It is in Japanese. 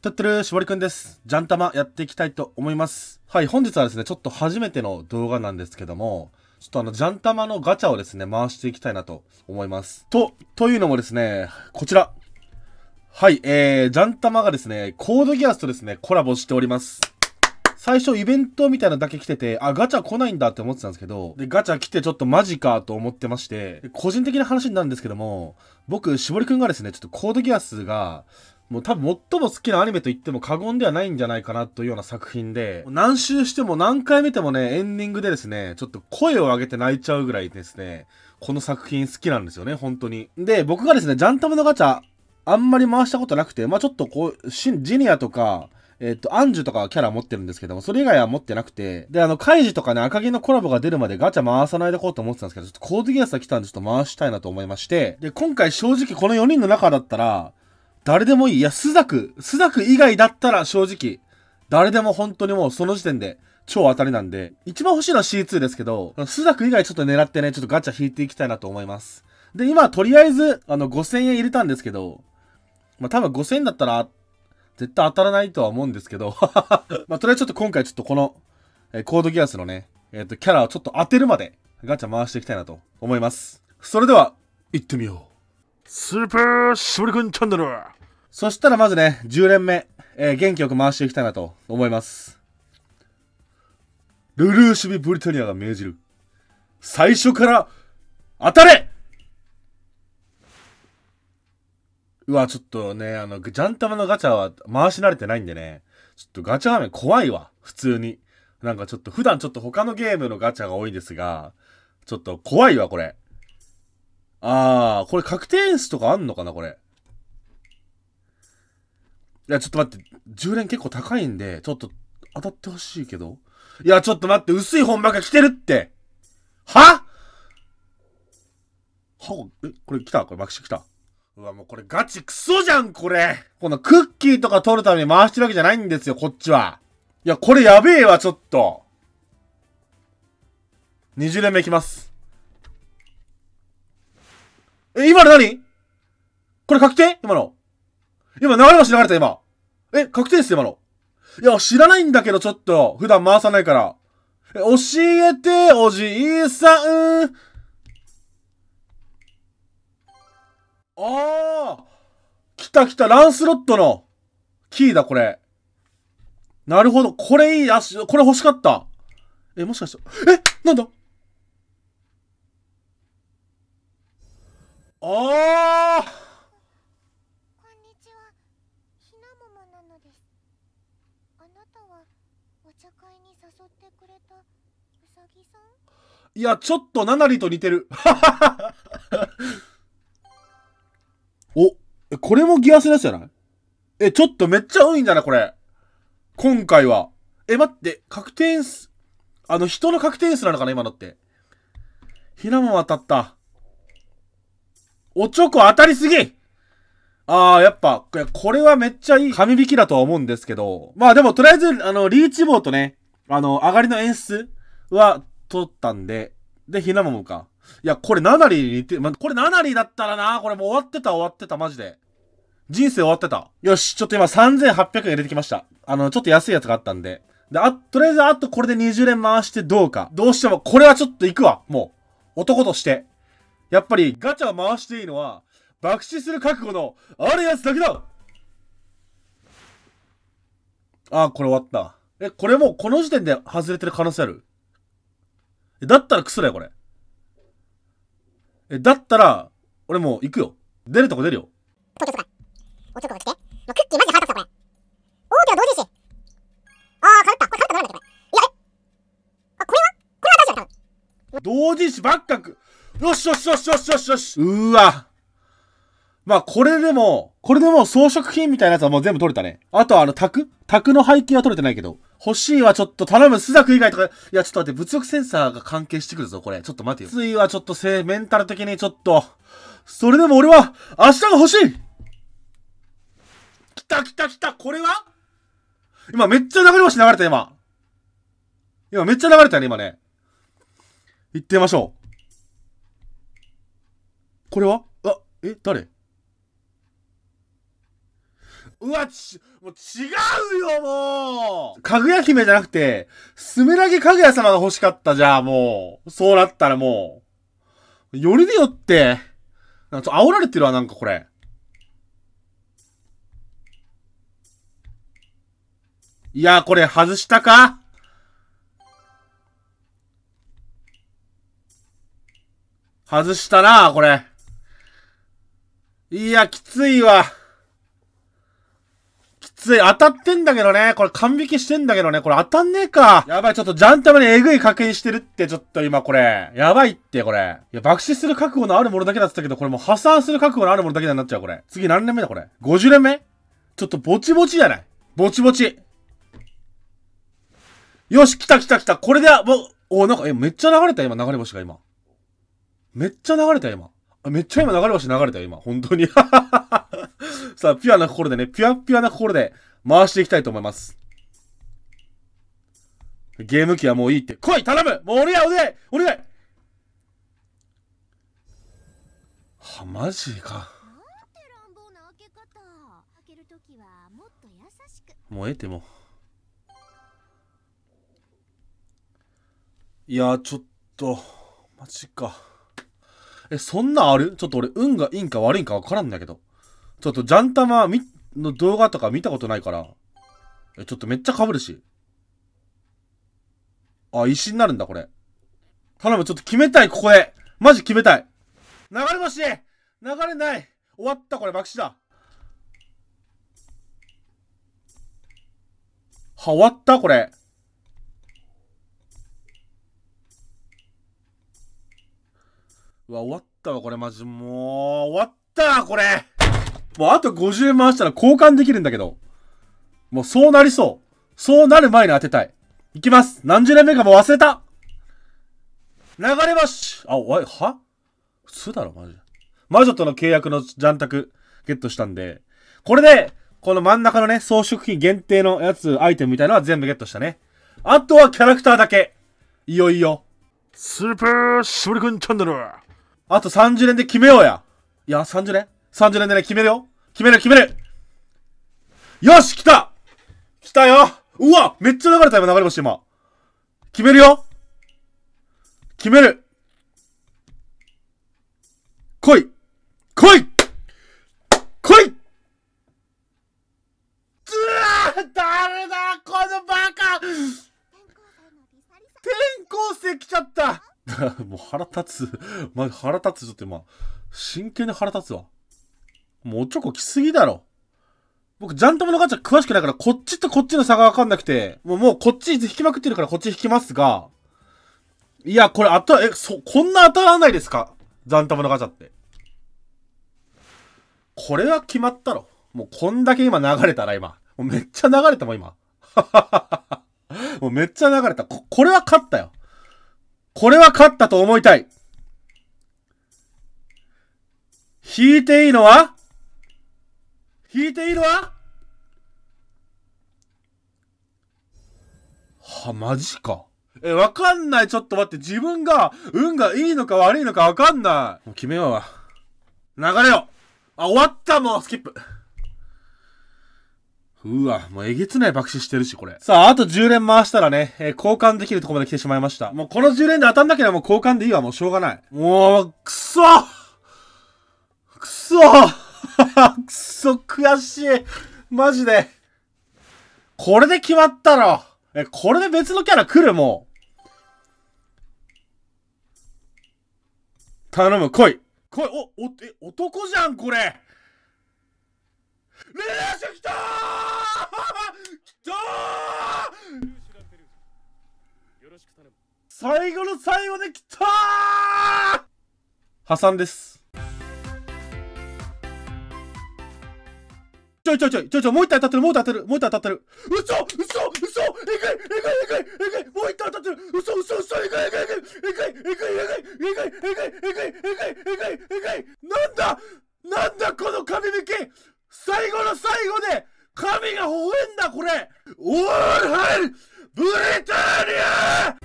とってるしぼりくんです。じゃんたま、やっていきたいと思います。はい、本日はですね、ちょっと初めての動画なんですけども、ちょっとあの、じゃんたまのガチャをですね、回していきたいなと思います。と、というのもですね、こちら。はい、えー、じゃんたまがですね、コードギアスとですね、コラボしております。最初イベントみたいなだけ来てて、あ、ガチャ来ないんだって思ってたんですけど、で、ガチャ来てちょっとマジかと思ってまして、個人的な話になるんですけども、僕、しぼりくんがですね、ちょっとコードギアスが、もう多分最も好きなアニメと言っても過言ではないんじゃないかなというような作品で、何周しても何回見てもね、エンディングでですね、ちょっと声を上げて泣いちゃうぐらいですね、この作品好きなんですよね、本当に。で、僕がですね、ジャンタムのガチャ、あんまり回したことなくて、まあちょっとこう、ジニアとか、えっ、と、アンジュとかキャラ持ってるんですけども、それ以外は持ってなくて、で、あの、カイジとかね、赤木のコラボが出るまでガチャ回さないでこうと思ってたんですけど、ちょっとコードギアスが来たんでちょっと回したいなと思いまして、で、今回正直この4人の中だったら、誰でもいい。いや、スザク、スザク以外だったら正直、誰でも本当にもうその時点で超当たりなんで、一番欲しいのは C2 ですけど、スザク以外ちょっと狙ってね、ちょっとガチャ引いていきたいなと思います。で、今とりあえず、あの、5000円入れたんですけど、まあ、多分5000円だったら、絶対当たらないとは思うんですけど まあ、とりあえずちょっと今回ちょっとこの、えー、コードギアスのね、えっ、ー、と、キャラをちょっと当てるまで、ガチャ回していきたいなと思います。それでは、行ってみよう。スーパーシぶリくんチャンネルそしたらまずね、10連目、えー、元気よく回していきたいなと思います。ルルーシュビ・ブリトニアが命じる。最初から当たれうわ、ちょっとね、あの、ジャンタマのガチャは回し慣れてないんでね、ちょっとガチャ画面怖いわ、普通に。なんかちょっと普段ちょっと他のゲームのガチャが多いですが、ちょっと怖いわ、これ。あー、これ確定演出とかあんのかな、これ。いや、ちょっと待って、10連結構高いんで、ちょっと当たってほしいけど。いや、ちょっと待って、薄い本ばっか来てるってははえ、これ来たこれ爆死来た。うわ、もうこれガチクソじゃん、これ。このクッキーとか取るために回してるわけじゃないんですよ、こっちは。いや、これやべえわ、ちょっと。20連目いきます。え、今の何これ確定今の。今流れ星流れた、今。え、確定っすよ、今の。いや、知らないんだけど、ちょっと。普段回さないから。え、教えて、おじいさん。ああ来た来た、ランスロットのキーだ、これ。なるほど。これいい、あ、これ欲しかった。え、もしかして、えなんだいや、ちょっとナナリと似てる。お、これもギアスレやつじゃないえ、ちょっとめっちゃ多いんだな、これ。今回は。え、待って、確定数あの、人の確定数なのかな、今のって。ひなも当たった。おちょこ当たりすぎああ、やっぱ、これはめっちゃいい神引きだとは思うんですけど。まあでも、とりあえず、あの、リーチ棒とね、あの、上がりの演出は取ったんで、で、ひなももか。いや、これ7割に似て、ま、これ7割だったらな、これもう終わってた終わってた、マジで。人生終わってた。よし、ちょっと今3800円入れてきました。あの、ちょっと安いやつがあったんで。で、あ、とりあえずあとこれで20連回してどうか。どうしても、これはちょっと行くわ、もう。男として。やっぱり、ガチャを回していいのは、爆死する覚悟のあるやつだけだあ、これ終わった。え、これもうこの時点で外れてる可能性あるえ、だったらクソだよ、これ。え、だったら、俺もう行くよ。出るとこ出るよ。東京とか。おちょっとが来て。もうクッキーマジ腹立つわ、これ。大手は同時にし。あー、かぶった。これかぶったなんだけど、こいや、えあ、これはこれは確かに多分。同時にしばっかく。よしよしよしよしよしよし。うーわ。まあ、これでも、これでも装飾品みたいなやつはもう全部取れたね。あとはあの、卓卓の背景は取れてないけど。欲しいはちょっと頼む、ザク以外とか、いや、ちょっと待って、物欲センサーが関係してくるぞ、これ。ちょっと待てよ。ついはちょっとせ、メンタル的にちょっと、それでも俺は、明日が欲しい来た来た来たこれは今めっちゃ流れ星流れた、今。今めっちゃ流れたね、今ね。行ってみましょう。これはあ、え、誰うわ、ち、もう違うよ、もうかぐや姫じゃなくて、すめらげかぐや様が欲しかったじゃあ、もう。そうなったらもう。よりによって、なんか煽られてるわ、なんかこれ。いや、これ外したか外したな、これ。いや、きついわ。つい、当たってんだけどね。これ完引きしてんだけどね。これ当たんねえか。やばい、ちょっとジャンタマにえぐい課金してるって、ちょっと今これ。やばいって、これ。いや、爆死する覚悟のあるものだけだったけど、これもう破産する覚悟のあるものだけになっちゃう、これ。次何年目だ、これ。50年目ちょっとぼちぼちじゃないぼちぼち。よし、来た来た来た。これで、もう、お、なんか、え、めっちゃ流れた、今、流れ星が今。めっちゃ流れた、今。めっちゃ今流れ星流れたよ、今。本当に。さあ、ピュアな心でね、ピュアピュアな心で回していきたいと思います。ゲーム機はもういいって。来い頼むもう俺やお願いお願いは、マジか。もうええても。いやちょっと、マジか。え、そんなあるちょっと俺、運がいいんか悪いんかわからんだけど。ちょっとジャンタマの動画とか見たことないから。ちょっとめっちゃ被るし。あ、石になるんだ、これ。頼む、ちょっと決めたい、ここへ。マジ決めたい。流れ星流れない終わった、これ、爆死だ。は、終わったこれ。うわ、終わったわ、これ、マジ。もう、終わったこれもうあと50円回したら交換できるんだけど。もうそうなりそう。そうなる前に当てたい。いきます。何十年目かもう忘れた流れ星あ、おい、は普通だろ、マジで。魔女との契約のジャンタクゲットしたんで、これで、この真ん中のね、装飾品限定のやつ、アイテムみたいなのは全部ゲットしたね。あとはキャラクターだけ。いよいよ。スーパーシ絞リくんチャンネルあと30年で決めようや。いや、30年30連でね、決めるよ。決める、決める。よし、来た来たようわめっちゃ流れた今、流れました、今。決めるよ決める来い来い来いうわ誰だこのバカ転校生来ちゃった もう腹立つ。まあ、腹立つ。ちょっと今、真剣に腹立つわ。もうちょこ来すぎだろ。僕、ジャントムのガチャ詳しくないから、こっちとこっちの差がわかんなくて、もう、もうこっち引きまくってるからこっち引きますが、いや、これ当た、え、そ、こんな当たらないですかジャントムのガチャって。これは決まったろ。もうこんだけ今流れたら今。もうめっちゃ流れたもん今。もうめっちゃ流れた。こ、これは勝ったよ。これは勝ったと思いたい。引いていいのは引いているわは、マジか。え、わかんない。ちょっと待って。自分が、運がいいのか悪いのかわかんない。もう決めようわ。流れよあ、終わったもうスキップ。うわ、もうえげつない爆死してるし、これ。さあ、あと10連回したらね、えー、交換できるとこまで来てしまいました。もうこの10連で当たんなければもう交換でいいわ、もうしょうがない。もう、くそくそく そ悔しい。マジで。これで決まったら。え、これで別のキャラ来るもう。頼む、来い。来い。お、お、え、男じゃん、これ。レーシ 来たー来たー最後の最後で来たー破産です。ちょいちょいちょい、ちょいもう一体当たってる、もう一体当たってる、もう一体当たってる。嘘嘘嘘えぐいえぐいえぐいえぐいもう一体当たってる嘘嘘嘘えぐいえぐいえぐいえぐいえぐいえぐいえぐいえぐいえぐいえぐいえぐいなんだなんだこの髪抜き最後の最後で髪が微えんだこれオールハイブリタニア